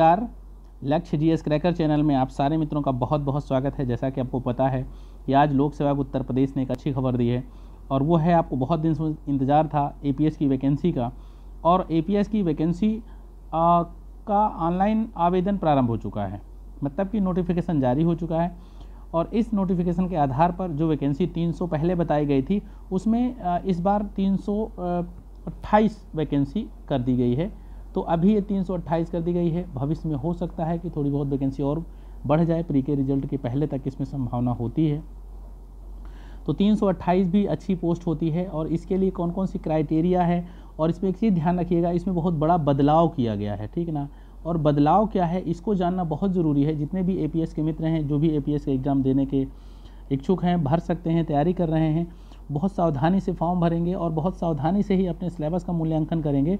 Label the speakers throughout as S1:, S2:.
S1: नमस्कार लक्ष्य G S cracker channel में आप सारे मित्रों का बहुत बहुत स्वागत है जैसा कि आपको पता है कि आज लोक सेवा उत्तर प्रदेश ने एक अच्छी खबर दी है और वो है आपको बहुत दिन से इंतज़ार था ए की वैकेंसी का और ए की वैकेंसी का ऑनलाइन आवेदन प्रारंभ हो चुका है मतलब कि नोटिफिकेशन जारी हो चुका है और इस नोटिफिकेशन के आधार पर जो वैकेंसी 300 पहले बताई गई थी उसमें इस बार तीन वैकेंसी कर दी गई है तो अभी ये तीन कर दी गई है भविष्य में हो सकता है कि थोड़ी बहुत वैकेंसी और बढ़ जाए प्री के रिजल्ट के पहले तक इसमें संभावना होती है तो 328 भी अच्छी पोस्ट होती है और इसके लिए कौन कौन सी क्राइटेरिया है और इसमें एक चीज़ ध्यान रखिएगा इसमें बहुत बड़ा बदलाव किया गया है ठीक ना और बदलाव क्या है इसको जानना बहुत ज़रूरी है जितने भी ए के मित्र हैं जो भी ए के एग्ज़ाम देने के इच्छुक हैं भर सकते हैं तैयारी कर रहे हैं बहुत सावधानी से फॉर्म भरेंगे और बहुत सावधानी से ही अपने सिलेबस का मूल्यांकन करेंगे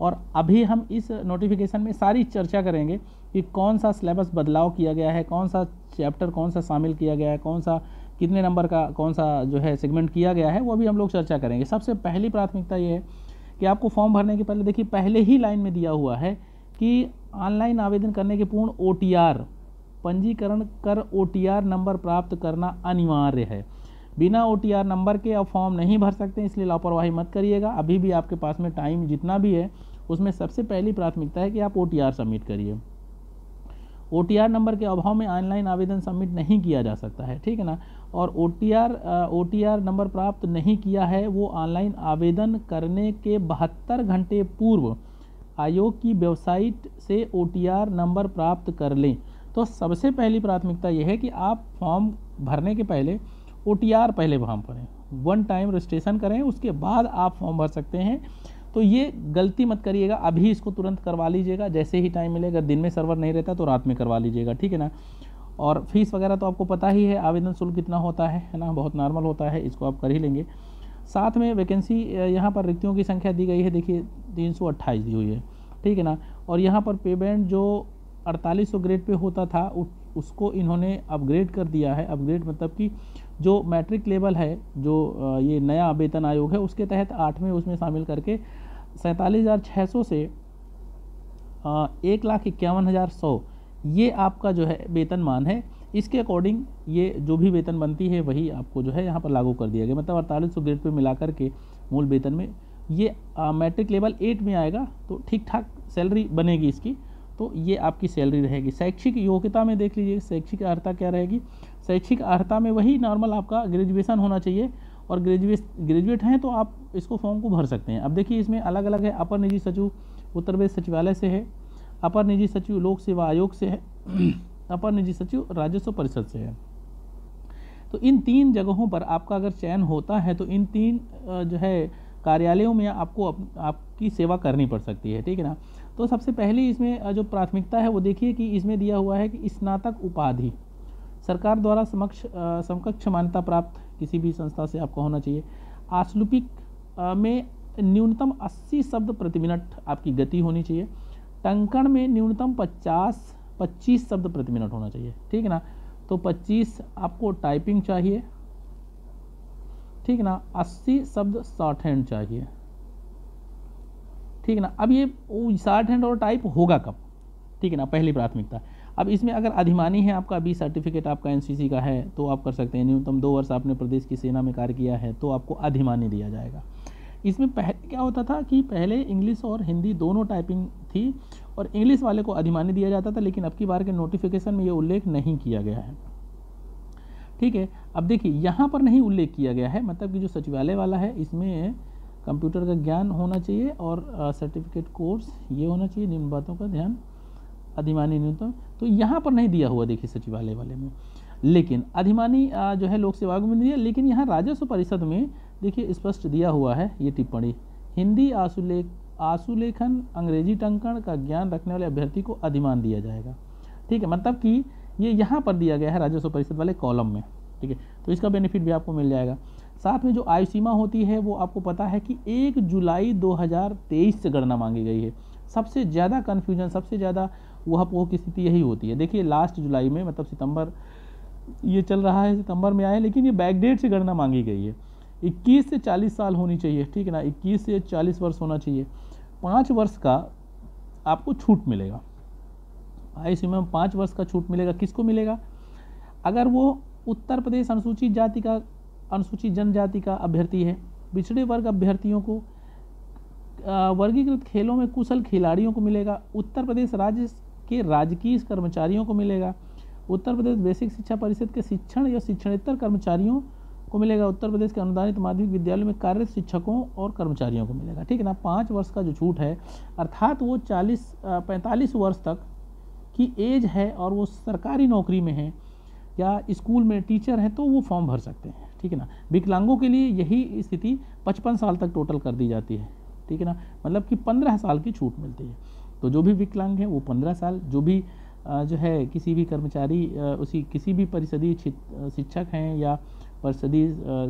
S1: और अभी हम इस नोटिफिकेशन में सारी चर्चा करेंगे कि कौन सा सिलेबस बदलाव किया गया है कौन सा चैप्टर कौन सा शामिल किया गया है कौन सा कितने नंबर का कौन सा जो है सेगमेंट किया गया है वो भी हम लोग चर्चा करेंगे सबसे पहली प्राथमिकता ये है कि आपको फॉर्म भरने के पहले देखिए पहले ही लाइन में दिया हुआ है कि ऑनलाइन आवेदन करने के पूर्ण ओ पंजीकरण कर ओ नंबर प्राप्त करना अनिवार्य है बिना ओ नंबर के आप फॉर्म नहीं भर सकते इसलिए लापरवाही मत करिएगा अभी भी आपके पास में टाइम जितना भी है उसमें सबसे पहली प्राथमिकता है कि आप ओ सबमिट करिए ओ नंबर के अभाव में ऑनलाइन आवेदन सबमिट नहीं किया जा सकता है ठीक है ना और ओ टी आर नंबर प्राप्त नहीं किया है वो ऑनलाइन आवेदन करने के बहत्तर घंटे पूर्व आयोग की वेबसाइट से ओ नंबर प्राप्त कर लें तो सबसे पहली प्राथमिकता यह है कि आप फॉर्म भरने के पहले ओ पहले फॉर्म भरें वन टाइम रजिस्ट्रेशन करें उसके बाद आप फॉर्म भर सकते हैं तो ये गलती मत करिएगा अभी इसको तुरंत करवा लीजिएगा जैसे ही टाइम मिले अगर दिन में सर्वर नहीं रहता तो रात में करवा लीजिएगा ठीक है ना और फीस वगैरह तो आपको पता ही है आवेदन शुल्क कितना होता है है ना बहुत नॉर्मल होता है इसको आप कर ही लेंगे साथ में वैकेंसी यहाँ पर रिक्तियों की संख्या दी गई है देखिए तीन दी हुई है ठीक है ना और यहाँ पर पेमेंट जो अड़तालीस ग्रेड पे होता था उसको इन्होंने अपग्रेड कर दिया है अपग्रेड मतलब कि जो मैट्रिक लेवल है जो ये नया वेतन आयोग है उसके तहत आठवें उसमें शामिल करके सैंतालीस हज़ार छः सौ से एक लाख इक्यावन हज़ार सौ ये आपका जो है वेतन मान है इसके अकॉर्डिंग ये जो भी वेतन बनती है वही आपको जो है यहाँ पर लागू कर दिया गया मतलब अड़तालीस सौ ग्रेड पर मिलाकर के मूल वेतन में ये मैट्रिक लेवल एट में आएगा तो ठीक ठाक सैलरी बनेगी इसकी तो ये आपकी सैलरी रहेगी शैक्षिक योग्यता में देख लीजिए शैक्षिक अर्हता क्या रहेगी शैक्षिक अर्हता में वही नॉर्मल आपका ग्रेजुएसन होना चाहिए और ग्रेजुएस ग्रेजुएट हैं तो आप इसको फॉर्म को भर सकते हैं अब देखिए इसमें अलग अलग है अपर निजी सचिव उत्तर प्रदेश सचिवालय से है अपर निजी सचिव लोक सेवा आयोग से है अपर निजी सचिव राजस्व परिषद से है तो इन तीन जगहों पर आपका अगर चयन होता है तो इन तीन जो है कार्यालयों में आपको अप, आपकी सेवा करनी पड़ सकती है ठीक है ना तो सबसे पहले इसमें जो प्राथमिकता है वो देखिए कि इसमें दिया हुआ है कि स्नातक उपाधि सरकार द्वारा समक्ष समकक्ष मान्यता प्राप्त किसी भी संस्था से आपको होना चाहिए आसलुपिक में न्यूनतम 80 शब्द प्रति मिनट आपकी गति होनी चाहिए टंकण में न्यूनतम 50 25 शब्द प्रति मिनट होना चाहिए ठीक है ना तो 25 आपको टाइपिंग चाहिए ठीक है ना 80 शब्द शॉर्ट हैंड चाहिए ठीक है ना अब ये शॉर्ट हैंड और टाइप होगा कब ठीक है ना पहली प्राथमिकता अब इसमें अगर अधिमानी है आपका बी सर्टिफिकेट आपका एनसीसी का है तो आप कर सकते हैं न्यूनतम दो वर्ष आपने प्रदेश की सेना में कार्य किया है तो आपको अधिमानी दिया जाएगा इसमें पहले क्या होता था कि पहले इंग्लिश और हिंदी दोनों टाइपिंग थी और इंग्लिश वाले को अधिमान्य दिया जाता था लेकिन अब की बार के नोटिफिकेशन में ये उल्लेख नहीं किया गया है ठीक है अब देखिए यहाँ पर नहीं उल्लेख किया गया है मतलब कि जो सचिवालय वाला है इसमें कंप्यूटर का ज्ञान होना चाहिए और सर्टिफिकेट कोर्स ये होना चाहिए निम्न बातों का ध्यान अधिमानी न्यूनतम तो यहाँ पर नहीं दिया हुआ देखिए सचिवालय वाले में लेकिन अधिमानी जो है लोक सेवा में दिया लेकिन यहाँ राजस्व परिषद में देखिए स्पष्ट दिया हुआ है ये टिप्पणी हिंदी आंसुलेख आसुलेखन अंग्रेजी टंकण का ज्ञान रखने वाले अभ्यर्थी को अधिमान दिया जाएगा ठीक है मतलब कि ये यहाँ पर दिया गया है राजस्व परिषद वाले कॉलम में ठीक है तो इसका बेनिफिट भी आपको मिल जाएगा साथ में जो आयु सीमा होती है वो आपको पता है कि एक जुलाई 2023 से गणना मांगी गई है सबसे ज़्यादा कन्फ्यूजन सबसे ज़्यादा वह पोह की स्थिति यही होती है देखिए लास्ट जुलाई में मतलब सितंबर ये चल रहा है सितंबर में आए लेकिन ये बैकडेट से गणना मांगी गई है इक्कीस से चालीस साल होनी चाहिए ठीक है ना इक्कीस से चालीस वर्ष होना चाहिए पाँच वर्ष का आपको छूट मिलेगा सी में पाँच वर्ष का छूट मिलेगा किसको मिलेगा अगर वो उत्तर प्रदेश अनुसूचित जाति का अनुसूचित जनजाति का अभ्यर्थी है पिछड़े वर्ग अभ्यर्थियों को वर्गीकृत खेलों में कुशल खिलाड़ियों को मिलेगा उत्तर प्रदेश राज्य के राजकीय कर्मचारियों को मिलेगा उत्तर प्रदेश बेसिक शिक्षा परिषद के शिक्षण या शिक्षणेत्तर कर्मचारियों को मिलेगा उत्तर प्रदेश के अनुदानित माध्यमिक विद्यालय में कार्यरत शिक्षकों और कर्मचारियों को मिलेगा ठीक है ना पाँच वर्ष का जो छूट है अर्थात वो चालीस पैंतालीस वर्ष तक की एज है और वो सरकारी नौकरी में है या स्कूल में टीचर हैं तो वो फॉर्म भर सकते हैं ठीक है ना विकलांगों के लिए यही स्थिति पचपन साल तक टोटल कर दी जाती है ठीक है ना मतलब कि पंद्रह साल की छूट मिलती है तो जो भी विकलांग है वो पंद्रह साल जो भी जो है किसी भी कर्मचारी उसी किसी भी परिषदीय शिक्षक हैं या पर सभी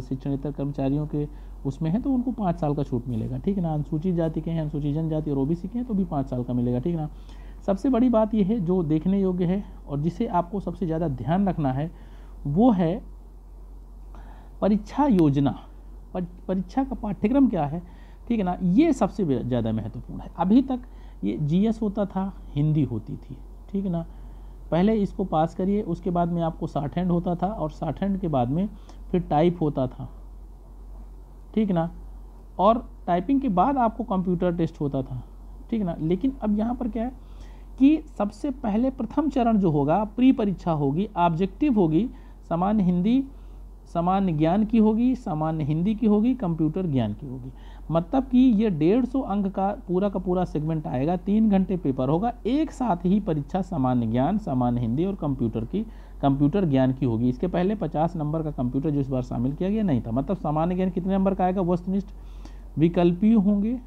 S1: शिक्षणेतर कर्मचारियों के उसमें है तो उनको पाँच साल का छूट मिलेगा ठीक है ना अनुसूचित जाति के हैं अनुसूचित जनजाति और ओ के हैं तो भी पाँच साल का मिलेगा ठीक है ना सबसे बड़ी बात यह है जो देखने योग्य है और जिसे आपको सबसे ज़्यादा ध्यान रखना है वो है परीक्षा योजना परीक्षा का पाठ्यक्रम क्या है ठीक है ना ये सबसे ज़्यादा महत्वपूर्ण है अभी तक ये जीएस होता था हिंदी होती थी ठीक है ना पहले इसको पास करिए उसके बाद में आपको साठ हैंड होता था और साठ हैंड के बाद में फिर टाइप होता था ठीक ना और टाइपिंग के बाद आपको कंप्यूटर टेस्ट होता था ठीक ना लेकिन अब यहाँ पर क्या है कि सबसे पहले प्रथम चरण जो होगा प्री परीक्षा होगी ऑब्जेक्टिव होगी सामान्य हिंदी सामान्य ज्ञान की होगी सामान्य हिंदी की होगी कंप्यूटर ज्ञान की होगी मतलब कि ये डेढ़ सौ अंक का पूरा का पूरा सेगमेंट आएगा तीन घंटे पेपर होगा एक साथ ही परीक्षा सामान्य ज्ञान सामान्य हिंदी और कंप्यूटर की कंप्यूटर ज्ञान की होगी इसके पहले पचास नंबर का कंप्यूटर जो इस बार शामिल किया गया नहीं था मतलब सामान्य ज्ञान कितने नंबर का आएगा वस्तुनिष्ठ विकल्पीय होंगे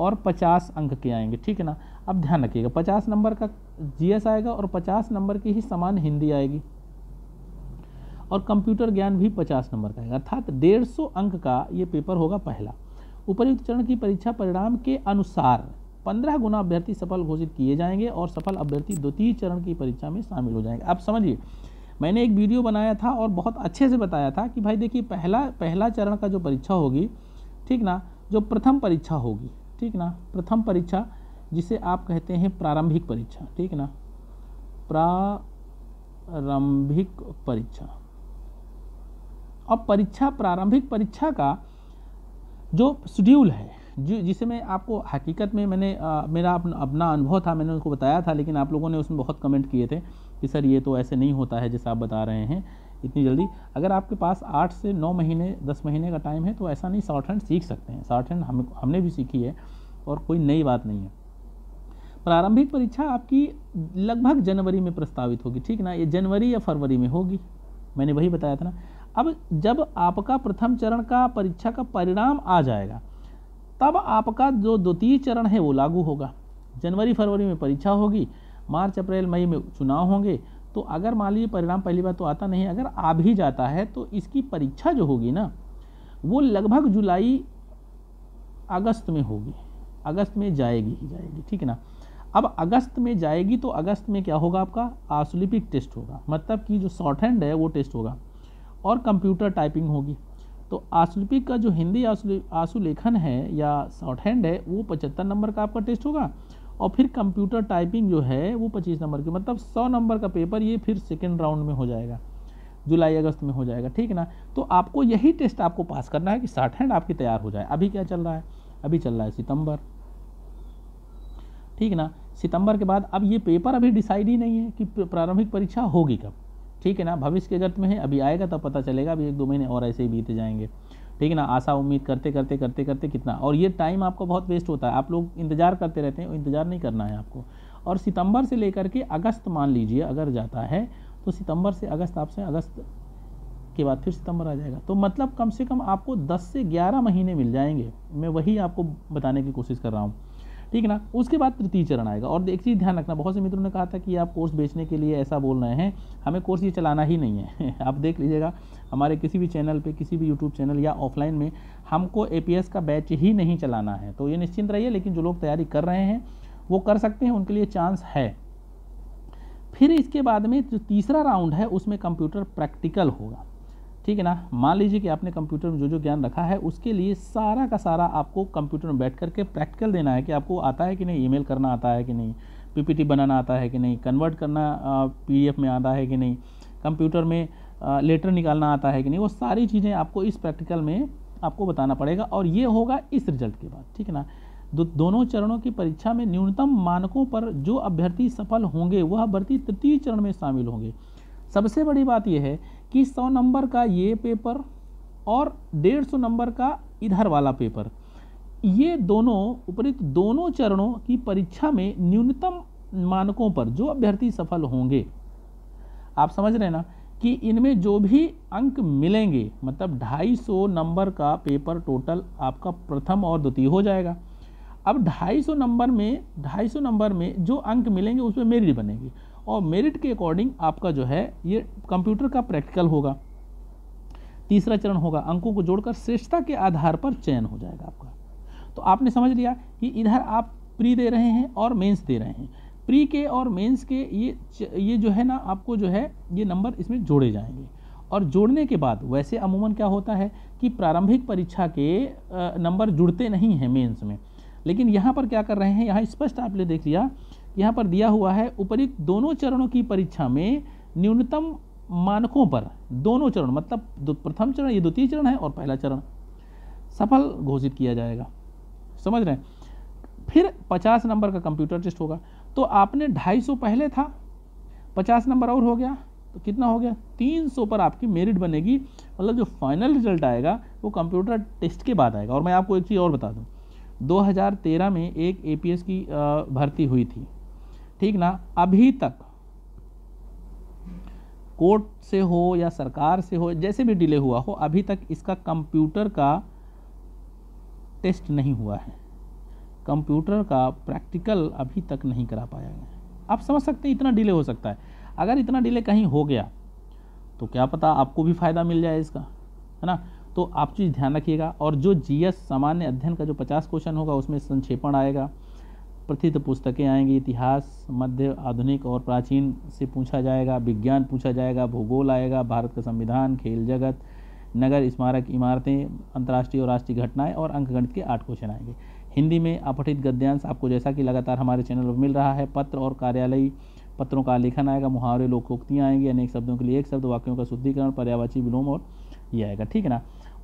S1: और 50 अंक के आएंगे ठीक है ना अब ध्यान रखिएगा 50 नंबर का जीएस आएगा और 50 नंबर की ही समान हिंदी आएगी और कंप्यूटर ज्ञान भी 50 नंबर का आएगा अर्थात डेढ़ अंक का ये पेपर होगा पहला उपयुक्त चरण की परीक्षा परिणाम के अनुसार पंद्रह गुना अभ्यर्थी सफल घोषित किए जाएंगे और सफल अभ्यर्थी द्वितीय चरण की परीक्षा में शामिल हो जाएंगे आप समझिए मैंने एक वीडियो बनाया था और बहुत अच्छे से बताया था कि भाई देखिए पहला पहला चरण का जो परीक्षा होगी ठीक ना जो प्रथम परीक्षा होगी ठीक ना प्रथम परीक्षा जिसे आप कहते हैं प्रारंभिक परीक्षा ठीक ना प्रारंभिक परीक्षा अब परीक्षा प्रारंभिक परीक्षा का जो शेड्यूल है जो मैं आपको हकीकत में मैंने आ, मेरा अपना अनुभव था मैंने उनको बताया था लेकिन आप लोगों ने उसमें बहुत कमेंट किए थे कि सर ये तो ऐसे नहीं होता है जैसे आप बता रहे हैं इतनी जल्दी अगर आपके पास आठ से नौ महीने दस महीने का टाइम है तो ऐसा नहीं शॉर्ट हैंड सीख सकते हैं शॉर्ट हैंड हम हमने भी सीखी है और कोई नई बात नहीं है प्रारंभिक परीक्षा आपकी लगभग जनवरी में प्रस्तावित होगी ठीक ना ये जनवरी या फरवरी में होगी मैंने वही बताया था ना अब जब आपका प्रथम चरण का परीक्षा का परिणाम आ जाएगा तब आपका जो द्वितीय चरण है वो लागू होगा जनवरी फरवरी में परीक्षा होगी मार्च अप्रैल मई में चुनाव होंगे तो अगर मान लीजिए परिणाम पहली बार तो आता नहीं अगर आ भी जाता है तो इसकी परीक्षा जो होगी ना वो लगभग जुलाई अगस्त में होगी अगस्त में जाएगी ही जाएगी ठीक है ना अब अगस्त में जाएगी तो अगस्त में क्या होगा आपका आसुलिपिक टेस्ट होगा मतलब कि जो शॉर्ट हैंड है वो टेस्ट होगा और कंप्यूटर टाइपिंग होगी तो आसुलिपि का जो हिंदी आशुलेखन है या शॉर्ट हैंड है वो पचहत्तर नंबर का आपका टेस्ट होगा और फिर कंप्यूटर टाइपिंग जो है वो पच्चीस नंबर की मतलब सौ नंबर का पेपर ये फिर सेकेंड राउंड में हो जाएगा जुलाई अगस्त में हो जाएगा ठीक है ना तो आपको यही टेस्ट आपको पास करना है कि शॉर्ट हैंड आपकी तैयार हो जाए अभी क्या चल रहा है अभी चल रहा है सितंबर ठीक ना सितंबर के बाद अब ये पेपर अभी डिसाइड ही नहीं है कि प्रारंभिक परीक्षा होगी कब ठीक है ना भविष्य के गर्त में है अभी आएगा तब पता चलेगा अभी एक दो महीने और ऐसे ही बीत जाएंगे ठीक है ना आशा उम्मीद करते करते करते करते कितना और ये टाइम आपको बहुत वेस्ट होता है आप लोग इंतज़ार करते रहते हैं इंतज़ार नहीं करना है आपको और सितंबर से लेकर के अगस्त मान लीजिए अगर जाता है तो सितंबर से अगस्त आपसे अगस्त के बाद फिर सितंबर आ जाएगा तो मतलब कम से कम आपको 10 से 11 महीने मिल जाएंगे मैं वही आपको बताने की कोशिश कर रहा हूँ ठीक है ना उसके बाद तृतीय चरण आएगा और एक चीज़ ध्यान रखना बहुत से मित्रों ने कहा था कि आप कोर्स बेचने के लिए ऐसा बोल रहे हैं हमें कोर्स ये चलाना ही नहीं है आप देख लीजिएगा हमारे किसी भी चैनल पे किसी भी यूट्यूब चैनल या ऑफलाइन में हमको ए का बैच ही नहीं चलाना है तो ये निश्चिंत रहिए लेकिन जो लोग तैयारी कर रहे हैं वो कर सकते हैं उनके लिए चांस है फिर इसके बाद में जो तीसरा राउंड है उसमें कंप्यूटर प्रैक्टिकल होगा ठीक है ना मान लीजिए कि आपने कंप्यूटर में जो जो ज्ञान रखा है उसके लिए सारा का सारा आपको कंप्यूटर में बैठ करके प्रैक्टिकल देना है कि आपको आता है कि नहीं ईमेल करना आता है कि नहीं पीपीटी बनाना आता है कि नहीं कन्वर्ट करना पीडीएफ में आता है कि नहीं कंप्यूटर में लेटर निकालना आता है कि नहीं वो सारी चीज़ें आपको इस प्रैक्टिकल में आपको बताना पड़ेगा और ये होगा इस रिजल्ट के बाद ठीक है ना दो, दोनों चरणों की परीक्षा में न्यूनतम मानकों पर जो अभ्यर्थी सफल होंगे वह अभ्यर्थी तृतीय चरण में शामिल होंगे सबसे बड़ी बात यह है कि सौ नंबर का ये पेपर और डेढ़ सौ नंबर का इधर वाला पेपर ये दोनों उपरिक्त दोनों चरणों की परीक्षा में न्यूनतम मानकों पर जो अभ्यर्थी सफल होंगे आप समझ रहे हैं ना कि इनमें जो भी अंक मिलेंगे मतलब 250 नंबर का पेपर टोटल आपका प्रथम और द्वितीय हो जाएगा अब 250 नंबर में 250 नंबर में जो अंक मिलेंगे उसमें मेरिट बनेगी और मेरिट के अकॉर्डिंग आपका जो है ये कंप्यूटर का प्रैक्टिकल होगा तीसरा चरण होगा अंकों को जोड़कर श्रेष्ठता के आधार पर चयन हो जाएगा आपका तो आपने समझ लिया कि इधर आप प्री दे रहे हैं और मेंस दे रहे हैं प्री के और मेंस के ये ये जो है ना आपको जो है ये नंबर इसमें जोड़े जाएंगे और जोड़ने के बाद वैसे अमूमन क्या होता है कि प्रारंभिक परीक्षा के नंबर जुड़ते नहीं हैं मेंस में लेकिन यहाँ पर क्या कर रहे हैं यहाँ स्पष्ट आपने देख लिया यहाँ पर दिया हुआ है उपरुक्त दोनों चरणों की परीक्षा में न्यूनतम मानकों पर दोनों चरण मतलब प्रथम चरण ये द्वितीय चरण है और पहला चरण सफल घोषित किया जाएगा समझ रहे हैं फिर 50 नंबर का कंप्यूटर टेस्ट होगा तो आपने 250 पहले था 50 नंबर और हो गया तो कितना हो गया 300 पर आपकी मेरिट बनेगी मतलब जो फाइनल रिजल्ट आएगा वो कंप्यूटर टेस्ट के बाद आएगा और मैं आपको एक चीज़ और बता दूँ 2013 में एक एपीएस की भर्ती हुई थी ठीक ना अभी तक कोर्ट से हो या सरकार से हो जैसे भी डिले हुआ हो अभी तक इसका कंप्यूटर का टेस्ट नहीं हुआ है कंप्यूटर का प्रैक्टिकल अभी तक नहीं करा पाया गया आप समझ सकते हैं इतना डिले हो सकता है अगर इतना डिले कहीं हो गया तो क्या पता आपको भी फ़ायदा मिल जाए इसका है ना तो आप चीज़ ध्यान रखिएगा और जो जीएस सामान्य अध्ययन का जो 50 क्वेश्चन होगा उसमें संक्षेपण आएगा प्रसिद्ध पुस्तकें आएंगी इतिहास मध्य आधुनिक और प्राचीन से पूछा जाएगा विज्ञान पूछा जाएगा भूगोल आएगा भारत का संविधान खेल जगत नगर स्मारक इमारतें अंतर्राष्ट्रीय और राष्ट्रीय घटनाएं और अंकगणित के आठ क्वेश्चन आएंगे हिंदी में अपठित गद्यांश आपको जैसा कि लगातार हमारे चैनल पर मिल रहा है पत्र और कार्यालयी पत्रों का लेखन आएगा मुहावरे लोकोक्तियाँ आएंगी अनेक शब्दों के लिए एक शब्द वाक्यों का शुद्धिकरण पर्यावाची विलोम और ये आएगा ठीक है ना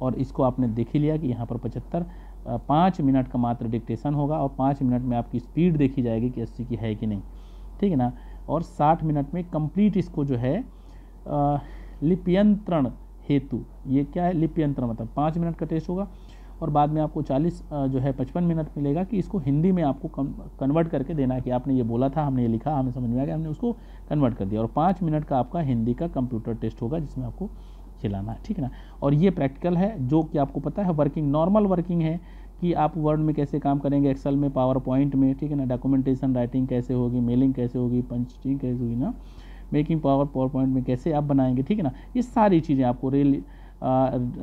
S1: और इसको आपने देख ही लिया कि यहाँ पर पचहत्तर पाँच मिनट का मात्र डिक्टेशन होगा और पाँच मिनट में आपकी स्पीड देखी जाएगी कि अस्सी की है कि नहीं ठीक है ना और साठ मिनट में कंप्लीट इसको जो है लिपियंत्रण हेतु ये क्या है लिपियंत्रण मतलब पाँच मिनट का टेस्ट होगा और बाद में आपको 40 जो है 55 मिनट मिलेगा कि इसको हिंदी में आपको कन्वर्ट करके देना है कि आपने ये बोला था हमने ये लिखा हमें समझ में आ गया हमने उसको कन्वर्ट कर दिया और पाँच मिनट का आपका हिंदी का कंप्यूटर टेस्ट होगा जिसमें आपको खिलाना है ठीक है ना और ये प्रैक्टिकल है जो कि आपको पता है वर्किंग नॉर्मल वर्किंग है कि आप वर्ड में कैसे काम करेंगे एक्सेल में पावर पॉइंट में ठीक है ना डॉक्यूमेंटेशन राइटिंग कैसे होगी मेलिंग कैसे होगी पंचिंग कैसे होगी ना मेकिंग पावर पावर पॉइंट में कैसे आप बनाएंगे ठीक है ना ये सारी चीज़ें आपको रेल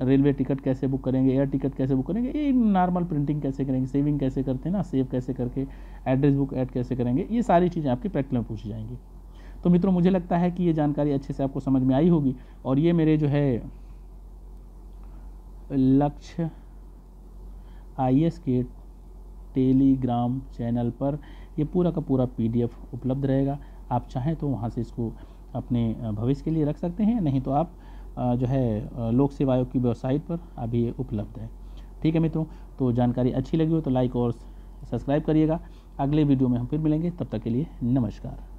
S1: रेलवे टिकट कैसे बुक करेंगे एयर टिकट कैसे बुक करेंगे ये नॉर्मल प्रिंटिंग कैसे करेंगे सेविंग कैसे करते हैं ना सेव कैसे करके एड्रेस बुक ऐड कैसे करेंगे ये सारी चीज़ें आपकी प्रैक्टिकल में पूछी जाएंगी तो मित्रों मुझे लगता है कि ये जानकारी अच्छे से आपको समझ में आई होगी और ये मेरे जो है लक्ष्य आई के टेलीग्राम चैनल पर ये पूरा का पूरा पीडीएफ उपलब्ध रहेगा आप चाहें तो वहाँ से इसको अपने भविष्य के लिए रख सकते हैं नहीं तो आप जो है लोक सेवा आयोग की वेबसाइट पर अभी ये उपलब्ध है ठीक है मित्रों तो जानकारी अच्छी लगी हो तो लाइक और सब्सक्राइब करिएगा अगले वीडियो में हम फिर मिलेंगे तब तक के लिए नमस्कार